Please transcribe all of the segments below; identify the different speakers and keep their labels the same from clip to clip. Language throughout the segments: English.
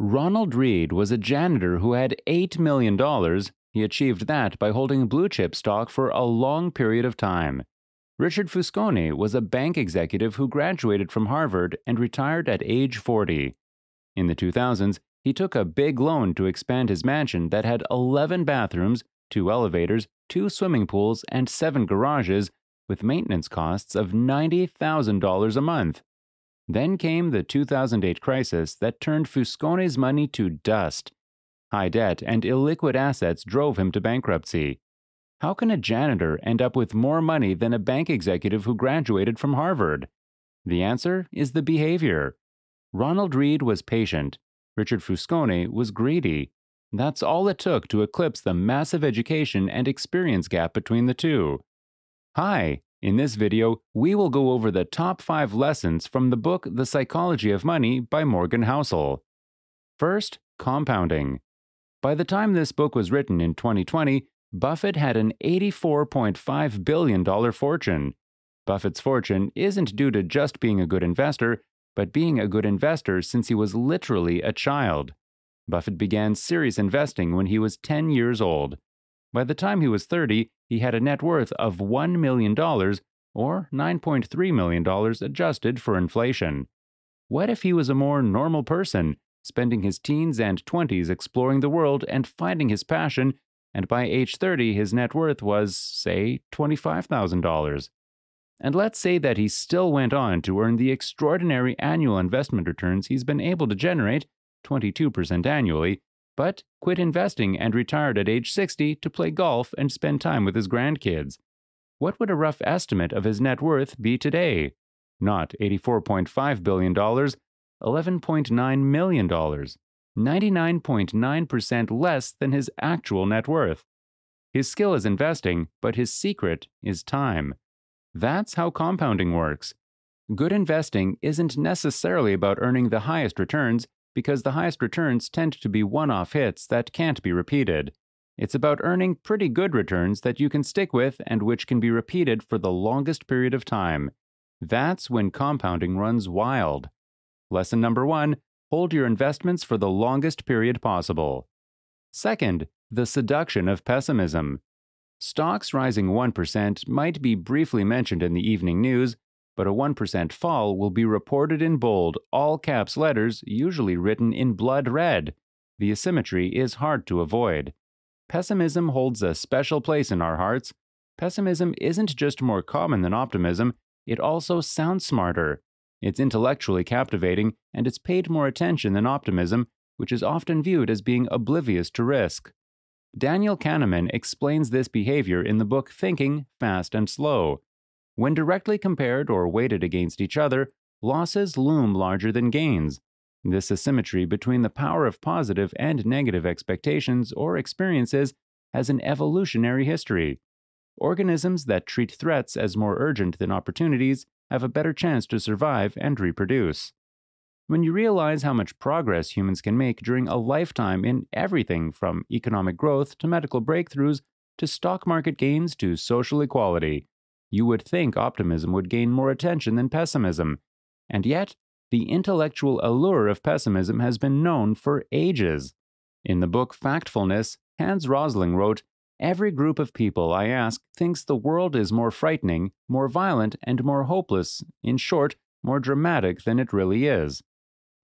Speaker 1: Ronald Reed was a janitor who had $8 million. He achieved that by holding blue chip stock for a long period of time. Richard Fusconi was a bank executive who graduated from Harvard and retired at age 40. In the 2000s, he took a big loan to expand his mansion that had 11 bathrooms, two elevators, two swimming pools, and seven garages, with maintenance costs of $90,000 a month. Then came the 2008 crisis that turned Fuscone's money to dust. High debt and illiquid assets drove him to bankruptcy. How can a janitor end up with more money than a bank executive who graduated from Harvard? The answer is the behavior. Ronald Reed was patient. Richard Fuscone was greedy. That's all it took to eclipse the massive education and experience gap between the two. Hi, in this video, we will go over the top 5 lessons from the book The Psychology of Money by Morgan Housel. First, compounding. By the time this book was written in 2020, Buffett had an $84.5 billion fortune. Buffett's fortune isn't due to just being a good investor, but being a good investor since he was literally a child. Buffett began serious investing when he was 10 years old. By the time he was 30, he had a net worth of $1 million, or $9.3 million adjusted for inflation. What if he was a more normal person, spending his teens and 20s exploring the world and finding his passion, and by age 30, his net worth was, say, $25,000? And let's say that he still went on to earn the extraordinary annual investment returns he's been able to generate, 22% annually, but quit investing and retired at age 60 to play golf and spend time with his grandkids. What would a rough estimate of his net worth be today? Not $84.5 billion, $11.9 million, 99.9% less than his actual net worth. His skill is investing, but his secret is time. That's how compounding works. Good investing isn't necessarily about earning the highest returns, because the highest returns tend to be one off hits that can't be repeated. It's about earning pretty good returns that you can stick with and which can be repeated for the longest period of time. That's when compounding runs wild. Lesson number one hold your investments for the longest period possible. Second, the seduction of pessimism. Stocks rising 1% might be briefly mentioned in the evening news, but a 1% fall will be reported in bold, all caps letters, usually written in blood red. The asymmetry is hard to avoid. Pessimism holds a special place in our hearts. Pessimism isn't just more common than optimism, it also sounds smarter. It's intellectually captivating, and it's paid more attention than optimism, which is often viewed as being oblivious to risk. Daniel Kahneman explains this behavior in the book Thinking Fast and Slow. When directly compared or weighted against each other, losses loom larger than gains. This asymmetry between the power of positive and negative expectations or experiences has an evolutionary history. Organisms that treat threats as more urgent than opportunities have a better chance to survive and reproduce. When you realize how much progress humans can make during a lifetime in everything from economic growth to medical breakthroughs to stock market gains to social equality, you would think optimism would gain more attention than pessimism. And yet, the intellectual allure of pessimism has been known for ages. In the book Factfulness, Hans Rosling wrote Every group of people I ask thinks the world is more frightening, more violent, and more hopeless, in short, more dramatic than it really is.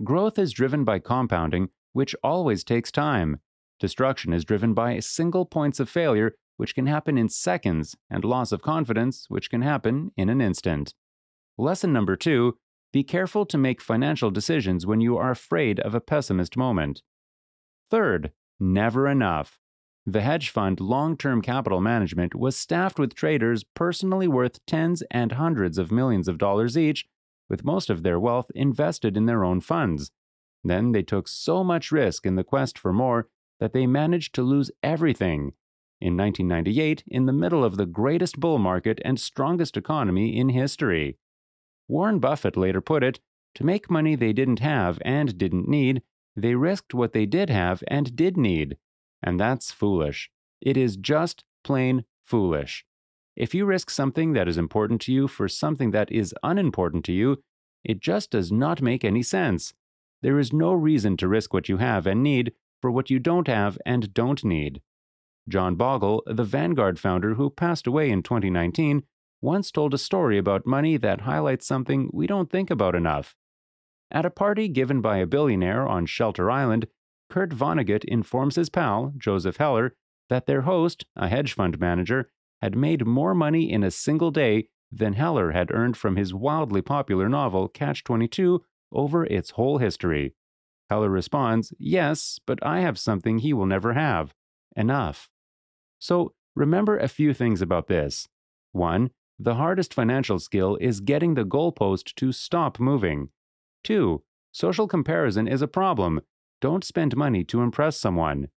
Speaker 1: Growth is driven by compounding, which always takes time. Destruction is driven by single points of failure, which can happen in seconds, and loss of confidence, which can happen in an instant. Lesson number two be careful to make financial decisions when you are afraid of a pessimist moment. Third, never enough. The hedge fund Long Term Capital Management was staffed with traders personally worth tens and hundreds of millions of dollars each, with most of their wealth invested in their own funds. Then they took so much risk in the quest for more that they managed to lose everything in 1998 in the middle of the greatest bull market and strongest economy in history. Warren Buffett later put it to make money they didn't have and didn't need, they risked what they did have and did need. And that's foolish. It is just plain foolish. If you risk something that is important to you for something that is unimportant to you, it just does not make any sense. There is no reason to risk what you have and need for what you don't have and don't need. John Bogle, the Vanguard founder who passed away in 2019, once told a story about money that highlights something we don't think about enough. At a party given by a billionaire on Shelter Island, Kurt Vonnegut informs his pal, Joseph Heller, that their host, a hedge fund manager, had made more money in a single day than Heller had earned from his wildly popular novel Catch 22 over its whole history. Heller responds, Yes, but I have something he will never have enough. So remember a few things about this. One, the hardest financial skill is getting the goalpost to stop moving. Two, social comparison is a problem. Don't spend money to impress someone.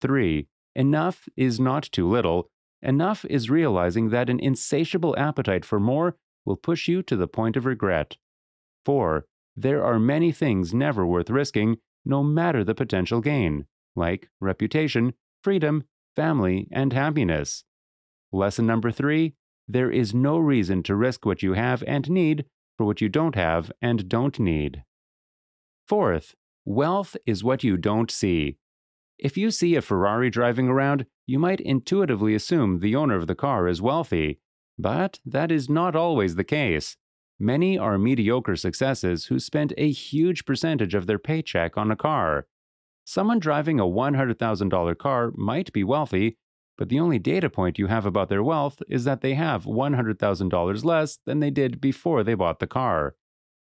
Speaker 1: Three, enough is not too little. Enough is realizing that an insatiable appetite for more will push you to the point of regret. 4. There are many things never worth risking, no matter the potential gain, like reputation, freedom, family, and happiness. Lesson number three there is no reason to risk what you have and need for what you don't have and don't need. Fourth, wealth is what you don't see. If you see a Ferrari driving around, you might intuitively assume the owner of the car is wealthy, but that is not always the case. Many are mediocre successes who spent a huge percentage of their paycheck on a car. Someone driving a $100,000 car might be wealthy, but the only data point you have about their wealth is that they have $100,000 less than they did before they bought the car.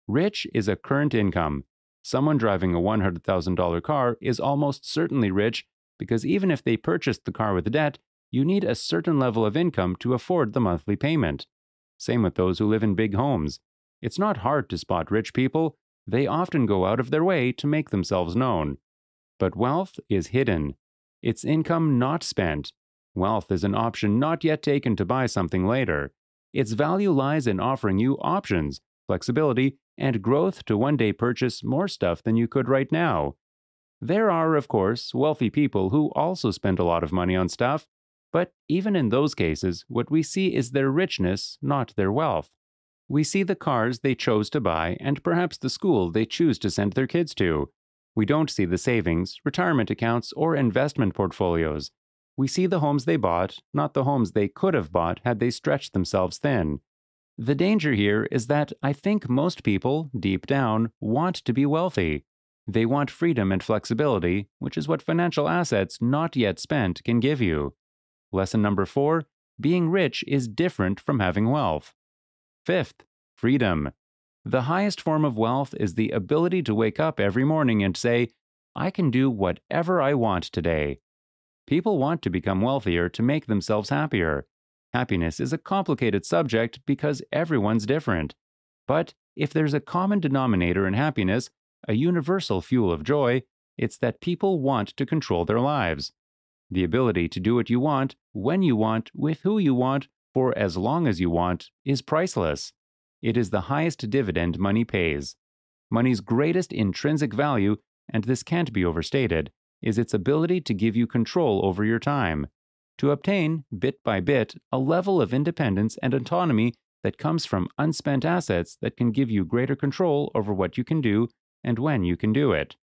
Speaker 1: Rich is a current income. Someone driving a $100,000 car is almost certainly rich because even if they purchased the car with debt, you need a certain level of income to afford the monthly payment. Same with those who live in big homes. It's not hard to spot rich people, they often go out of their way to make themselves known. But wealth is hidden, it's income not spent. Wealth is an option not yet taken to buy something later. Its value lies in offering you options, flexibility, and growth to one day purchase more stuff than you could right now. There are, of course, wealthy people who also spend a lot of money on stuff, but even in those cases, what we see is their richness, not their wealth. We see the cars they chose to buy and perhaps the school they choose to send their kids to. We don't see the savings, retirement accounts, or investment portfolios. We see the homes they bought, not the homes they could have bought had they stretched themselves thin. The danger here is that I think most people, deep down, want to be wealthy. They want freedom and flexibility, which is what financial assets not yet spent can give you. Lesson number four being rich is different from having wealth. Fifth, freedom. The highest form of wealth is the ability to wake up every morning and say, I can do whatever I want today. People want to become wealthier to make themselves happier. Happiness is a complicated subject because everyone's different. But if there's a common denominator in happiness, a universal fuel of joy, it's that people want to control their lives. The ability to do what you want, when you want, with who you want, for as long as you want, is priceless. It is the highest dividend money pays. Money's greatest intrinsic value, and this can't be overstated, is its ability to give you control over your time, to obtain, bit by bit, a level of independence and autonomy that comes from unspent assets that can give you greater control over what you can do and when you can do it.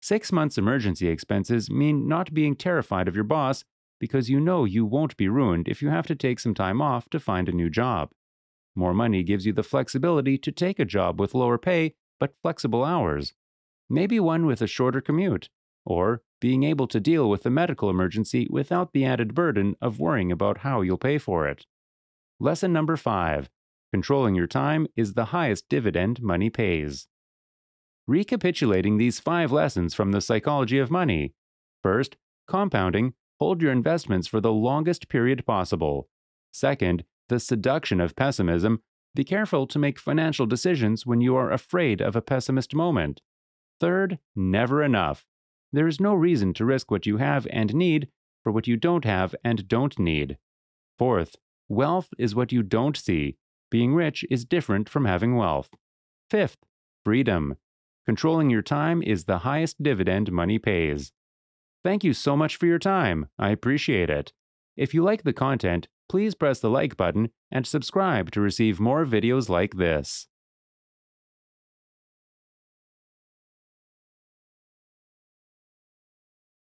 Speaker 1: Six months' emergency expenses mean not being terrified of your boss because you know you won't be ruined if you have to take some time off to find a new job. More money gives you the flexibility to take a job with lower pay but flexible hours, maybe one with a shorter commute, or being able to deal with a medical emergency without the added burden of worrying about how you'll pay for it. Lesson number five controlling your time is the highest dividend money pays. Recapitulating these five lessons from the psychology of money. First, compounding, hold your investments for the longest period possible. Second, the seduction of pessimism, be careful to make financial decisions when you are afraid of a pessimist moment. Third, never enough. There is no reason to risk what you have and need for what you don't have and don't need. Fourth, wealth is what you don't see. Being rich is different from having wealth. Fifth, freedom. Controlling your time is the highest dividend money pays. Thank you so much for your time. I appreciate it. If you like the content, please press the like button and subscribe to receive more videos like this.